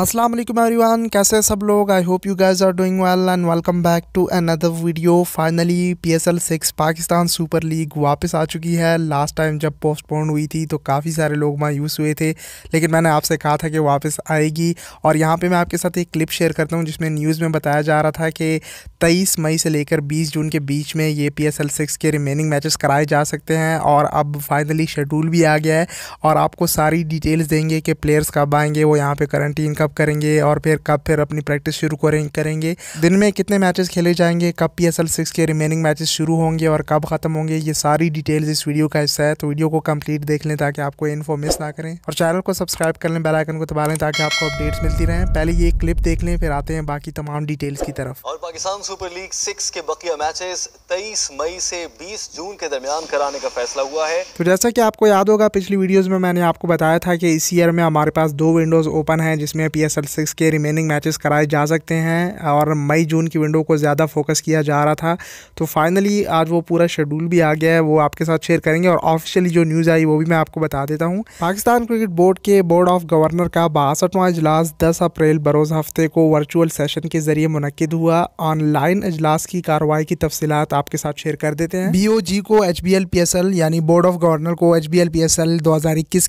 Aslam everyone कैसे सब लोग I hope you guys are doing well and welcome back to another video finally P S L six Pakistan Super League वापस आ चुकी है लास्ट टाइम जब पोस्टपोन हुई थी तो काफ़ी सारे लोग मायूस हुए थे लेकिन मैंने आपसे कहा था कि वापस आएगी और यहाँ पे मैं आपके साथ एक क्लिप शेयर करता हूँ जिसमें न्यूज़ में बताया जा रहा था कि तेईस मई से लेकर बीस जून के बीच में ये पी एस एल सिक्स के रिमेनिंग मैचेस कराए जा सकते हैं और अब फाइनली शेड्यूल भी आ गया है और आपको सारी डिटेल्स देंगे कि प्लेयर्स कब आएंगे वो यहाँ पर करंटीन कब करेंगे और फिर कब फिर अपनी प्रैक्टिस शुरू करेंगे दिन में कितने मैचेस खेले जाएंगे कब पी एस एल सिक्स के रिमेनिंग मैचेस शुरू होंगे और कब ख़त्म होंगे ये सारी डिटेल्स इस वीडियो का हिस्सा है तो वीडियो को कंप्लीट देख लें ताकि आपको इन्फो मिस ना करें और चैनल को सब्सक्राइब कर लें बेलाइकन को दबा लें ताकि आपको अपडेट्स मिलती रहे पहले ये क्लिप देख लें फिर आते हैं बाकी तमाम डिटेल्स की तरफ और पाकिस्तान सुपर लीग सिक्स के बकिया मैचेस तेईस मई से बीस जून के दरमियान कराने का फैसला हुआ है तो जैसा की आपको याद होगा पिछली वीडियोज में मैंने आपको बताया था कि इस ईयर में हमारे पास दो विंडोज ओपन है जिसमें पी एस एल सिक्स के रिमेनिंग मैचेस कराए जा सकते हैं और मई जून की विंडो को ज़्यादा फोकस किया जा रहा था तो फाइनली आज वो पूरा शेड्यूल भी आ गया है वो आपके साथ शेयर करेंगे और ऑफिशियली जो न्यूज़ आई वो भी मैं आपको बता देता हूँ पाकिस्तान क्रिकेट बोर्ड के बोर्ड ऑफ गवर्नर का बासठवां अजलास दस अप्रैल बरोज़ हफ्ते को वर्चुअल सेशन के जरिए मनकद हुआ ऑनलाइन अजलास की कार्रवाई की तफसीत आपके साथ शेयर कर देते हैं बी को एच बी यानी बोर्ड ऑफ गवर्नर को एच बी एल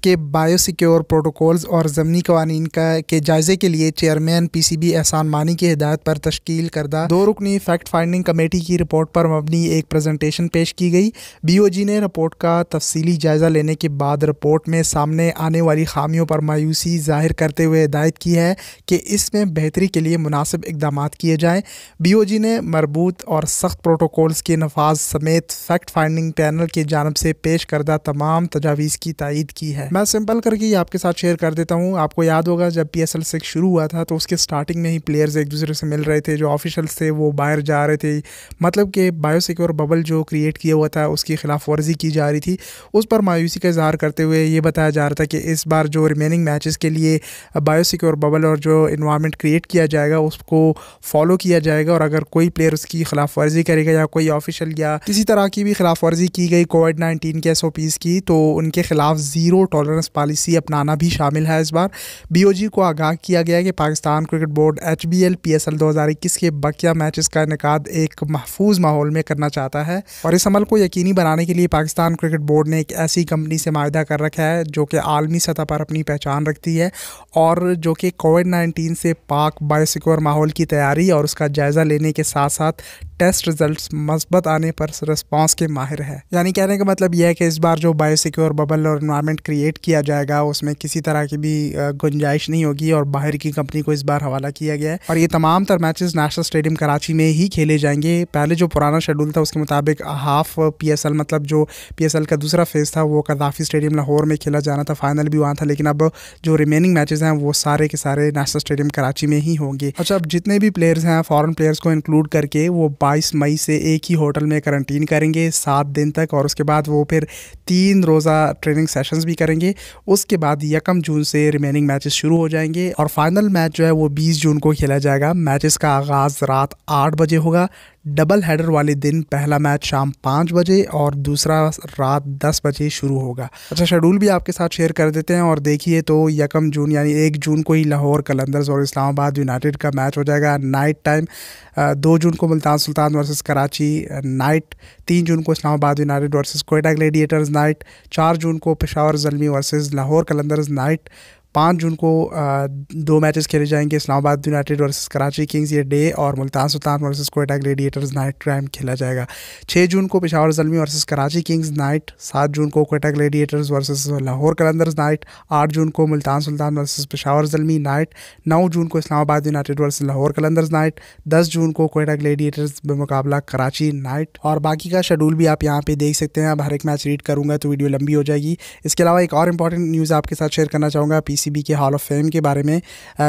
के बायोसिक्योर प्रोटोकॉल्स और ज़मनी कवानीन का के जायजे के लिए चेयरमैन पी सी बी एहसान मानी की हिदायत पर तश्कील करदा दो रुकनी फैक्ट फाइंडिंग कमेटी की रिपोर्ट पर मबनी एक प्रेजेंटेशन पेश की गई बी ओ जी ने रिपोर्ट का तफसीली जायजा लेने के बाद रिपोर्ट में सामने आने वाली खामियों पर मायूसी जाहिर करते हुए हिदायत की है कि इसमें बेहतरी के लिए मुनासिब इकदाम किए जाएँ बी ओ जी ने मरबूत और सख्त प्रोटोकॉल्स के नफाज समेत फैक्ट फाइंडिंग पैनल की जानब से पेश करदा तमाम तजावीज़ की तइद की है मैं सिंपल करके आपके साथ शेयर कर देता हूँ आपको याद होगा जब पी एस एल वर्ल्ड से शुरू हुआ था तो उसके स्टार्टिंग में ही प्लेयर्स एक दूसरे से मिल रहे थे जो ऑफिशल्स थे वो बाहर जा रहे थे मतलब कि बायोसिक्योर बबल जो क्रिएट किया हुआ था उसकी खिलाफ वर्जी की जा रही थी उस पर मायूसी का इजहार करते हुए ये बताया जा रहा था कि इस बार जो रिमेनिंग मैचेस के लिए बायोसिक्योर बबल और जो इन्वायरमेंट क्रिएट किया जाएगा उसको फॉलो किया जाएगा और अगर कोई प्लेयर उसकी खिलाफ वर्जी करेगा या कोई ऑफिशियल या किसी तरह की भी खिलाफ वर्जी की गई कोविड नाइन्टीन के एस की तो उनके खिलाफ ज़ीरो टॉलरेंस पॉलिसी अपनाना भी शामिल है इस बार बी को आगाह मांग किया गया कि Pakistan Cricket Board H B L P S L दो हज़ार इक्कीस के बकिया मैच का इनका एक महफूज माहौल में करना चाहता है और इस अमल को यकीनी बनाने के लिए पाकिस्तान क्रिकेट बोर्ड ने एक ऐसी कंपनी से माहा कर रखा है जो कि आलमी सतह पर अपनी पहचान रखती है और जो कि कोविड नाइन्टीन से पाक बायोसिक्योर माहौल की तैयारी और उसका जायज़ा लेने के साथ साथ टेस्ट रिजल्ट्स मस्बत आने पर रिस्पांस के माहिर है यानी कहने का मतलब यह है कि इस बार जो बायोसिक्योर बबल और इन्वायरमेंट क्रिएट किया जाएगा उसमें किसी तरह की भी गुंजाइश नहीं होगी और और बाहर की कंपनी को इस बार हवाला किया गया है और ये तमाम तर मैचेस नेशनल स्टेडियम कराची में ही खेले जाएंगे पहले जो पुराना शेड्यूल था उसके मुताबिक हाफ पी मतलब जो पी का दूसरा फेज़ था वो कदाफी स्टेडियम लाहौर में खेला जाना था फाइनल भी वहाँ था लेकिन अब जो रिमेनिंग मैचेस हैं वो सारे के सारे नेशनल स्टेडियम कराची में ही होंगे अच्छा अब जितने भी प्लेयर्स हैं फॉरन प्लेयर्स को इंक्लूड करके वो बाईस मई से एक ही होटल में करंटीन करेंगे सात दिन तक और उसके बाद वो फिर तीन रोज़ा ट्रेनिंग सेशंस भी करेंगे उसके बाद यकम जून से रिमेनिंग मैचेस शुरू हो जाएंगे और फाइनल मैच जो है वो 20 जून को खेला जाएगा मैचेस का आगाज़ रात 8 बजे होगा डबल हेडर वाले दिन पहला मैच शाम पाँच बजे और दूसरा रात दस बजे शुरू होगा अच्छा शेड्यूल भी आपके साथ शेयर कर देते हैं और देखिए तो यकम जून यानी एक जून को ही लाहौर कलंदर्स और इस्लामाबाद यूनाइटेड का मैच हो जाएगा नाइट टाइम दो जून को मुल्तान सुल्तान वर्सेस कराची नाइट तीन जून को Islamabad United versus Quetta Gladiators night चार जून को पेशावर जलमी वर्सेस लाहौर कलंदर्स नाइट पाँच जून को दो मैचेस खेले जाएंगे Islamabad United versus Karachi Kings ये डे और Multan Sultan versus Quetta Gladiators night क्राइम खेला जाएगा छः जून को Peshawar Zalmi versus Karachi Kings night सात जून को Quetta Gladiators versus Lahore Qalandars night आठ जून को मुल्तान सुल्तान वर्सेस पिशावर जलमी नाइट नौ जून को Islamabad United versus Lahore Qalandars night दस जून को कोयटा ग्लेडिएटर्स मुकाबला कराची नाइट और बाकी का शेड्यूल भी आप यहाँ पे देख सकते हैं अब हर एक मैच रीड करूँगा तो वीडियो लंबी हो जाएगी इसके अलावा एक और इंपॉर्टेंट न्यूज़ आपके साथ शेयर करना चाहूँगा पी पीसीबी के हॉल ऑफ फेम के बारे में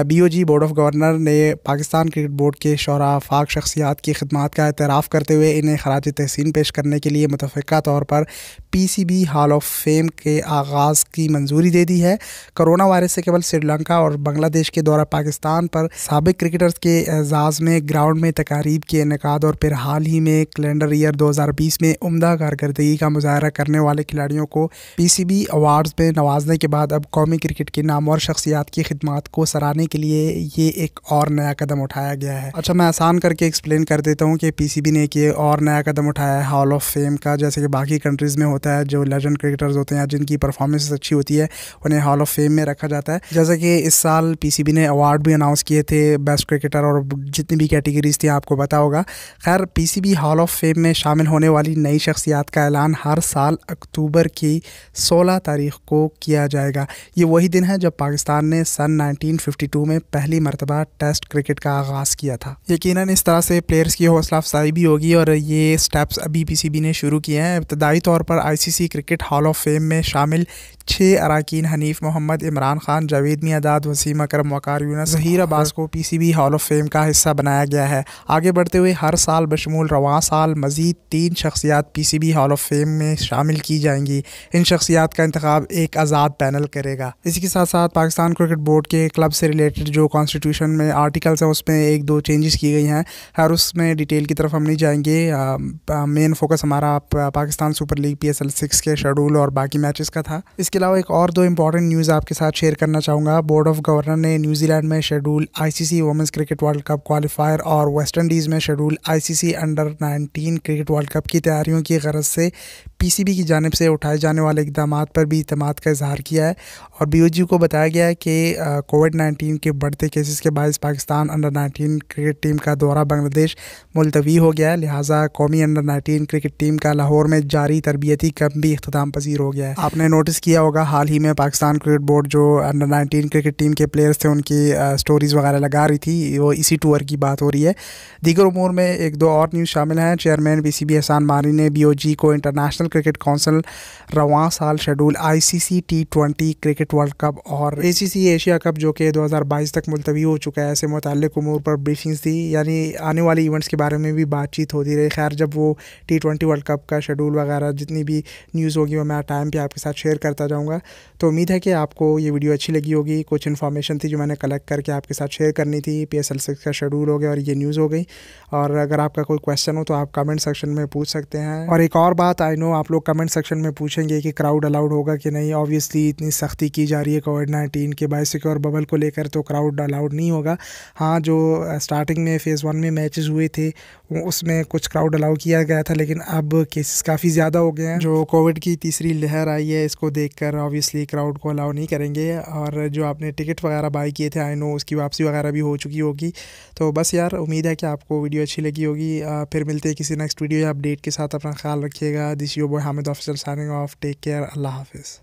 बीओजी बोर्ड ऑफ गवर्नर ने पाकिस्तान क्रिकेट बोर्ड के शरा फाक शख्सियात की खदमात का एतराफ़ करते हुए इन्हें खराज तहसीन पेश करने के लिए मुतफ़ा तौर पर पीसीबी हॉल ऑफ फेम के आगाज़ की मंजूरी दे दी है करोना वायरस से केवल श्रीलंका और बांग्लादेश के दौरा पाकिस्तान पर सबक क्रिकेटर्स के एजाज़ में ग्राउंड में तकारीब के इनका और फिर हाल ही में कैलेंडर ईयर 2020 में उमदा कारकरी का मुजाहरा करने वाले खिलाड़ियों को पीसीबी अवार्ड्स में नवाजने के बाद अब कौमी क्रिकेट के नाम नाम और शख्सियात की खिदमत को सराहने के लिए ये एक और नया कदम उठाया गया है अच्छा मैं आसान करके एक्सप्लेन कर देता हूँ कि पी ने एक ये और नया कदम उठाया है हॉल ऑफ फेम का जैसे कि बाकी कंट्रीज़ में होता है जो लेजेंड क्रिकेटर्स होते हैं जिनकी परफॉर्मेंस अच्छी होती है उन्हें हॉल ऑफ फेम में रखा जाता है जैसे कि इस साल पी ने अवार्ड भी अनाउंस किए थे बेस्ट क्रिकेटर और जितनी भी कैटेगरीज थी आपको पता होगा खैर पी हॉल ऑफ फेम में शामिल होने वाली नई शख्सियात का ऐलान हर साल अक्टूबर की 16 तारीख को किया जाएगा ये वही दिन है जब पाकिस्तान ने सन 1952 में पहली मरतबा टेस्ट क्रिकेट का आगाज़ किया था यकीनन इस तरह से प्लेयर्स की हौसला अफजाई भी होगी और ये स्टेप्स अभी पीसीबी ने शुरू किए हैं इब्तदाई तौर पर ICC cricket Hall of Fame में शामिल छः अरकान हनीफ मोहम्मद इमरान खान जावेद मियादाद वसीम अकरम वकार यूनस जहीर अब्बास को P C B Hall of Fame का हिस्सा बनाया गया है आगे बढ़ते हुए हर साल बशमूल रवान साल मज़ीद तीन शख्सियात P C B Hall of Fame में शामिल की जाएंगी इन शख्सियात का इंतबाब एक आज़ाद पैनल करेगा इसी के साथ साथ पाकिस्तान क्रिकेट बोर्ड के क्लब से रिलेटेड जो कॉन्स्टिट्यूशन में आर्टिकल्स हैं उसमें एक दो चेंजेस की गई हैं हर उसमें डिटेल की तरफ हम नहीं जाएंगे मेन फोकस हमारा Pakistan Super League P S L six के शेडूल और बाकी मैच का था इस इसके अलावा एक और दो इंपॉर्टेंट न्यूज़ आपके साथ शेयर करना चाहूँगा बोर्ड ऑफ गवर्नर ने न्यूजीलैंड में schedule ICC women's cricket World Cup qualifier और वेस्ट इंडीज़ में schedule ICC under 19 cricket World Cup की तैयारियों की गरज से पीसीबी की जानब से उठाए जाने वाले इकदाम पर भी इतम का इजहार किया है और बी को बताया गया है कि कोविड नाइन्टीन के बढ़ते केसेस के बायस Pakistan under nineteen cricket team का दौरा बांग्लादेश मुलतवी हो गया है लिहाजा कौमी अंडर नाइन्टीन क्रिकेट टीम का लाहौर में जारी तरबियती कम भी अख्ताम पसीर हो गया है आपने नोटिस किया होगा हाल ही में पाकिस्तान क्रिकेट बोर्ड जो अंडर नाइनटीन क्रिकेट टीम के प्लेयर्स थे उनकी स्टोरीज़ वगैरह लगा रही थी वो इसी टूर की बात हो रही है दीगर उमूर में एक दो और न्यूज़ शामिल हैं चेयरमैन बी सी बी एहसान मानी ने बी ओ जी को इंटरनेशनल क्रिकेट काउंसिल रवान साल schedule I C C T twenty cricket World Cup और A C C Asia cup जो कि दो हज़ार बाईस तक मुलतवी हो चुका है ऐसे मतलब उमूर पर ब्रीफिंग्स दी यानी आने वाले इवेंट्स के बारे में भी बातचीत होती रही खैर जब वो टी ट्वेंटी वर्ल्ड कप का शेड्यूल वगैरह जितनी भी न्यूज़ होगी वो मैं टाइम पर आपके साथ शेयर करता रहूँगा तो उम्मीद है कि आपको ये वीडियो अच्छी लगी होगी कुछ इन्फॉर्मेशन थी जो मैंने कलेक्ट करके आपके साथ शेयर करनी थी पी एस एल का शेड्यूल हो गया और ये न्यूज़ हो गई और अगर आपका कोई क्वेश्चन हो तो आप कमेंट सेक्शन में पूछ सकते हैं और एक और बात आई नो आप लोग कमेंट सेक्शन में पूछेंगे कि क्राउड अलाउड होगा कि नहीं ऑब्वियसली इतनी सख्ती की जा रही है कोविड नाइन्टीन के बाइसिक्योर बबल को लेकर तो क्राउड अलाउड नहीं होगा हाँ जो स्टार्टिंग में फ़ेज़ वन में मैच हुए थे उसमें कुछ क्राउड अलाउ किया गया था लेकिन अब केसेस काफ़ी ज़्यादा हो गए हैं जो कोविड की तीसरी लहर आई है इसको देख कर ऑब्वियसली क्राउड को अलाउ नहीं करेंगे और जो आपने टिकट वगैरह बाई किए थे आई नो उसकी वापसी वगैरह भी हो चुकी होगी तो बस यार उम्मीद है कि आपको वीडियो अच्छी लगी होगी फिर मिलते हैं किसी नेक्स्ट वीडियो या अपडेट के साथ अपना ख्याल रखिएगा this boy Hamid officer signing off take care अल्लाह हाफिज़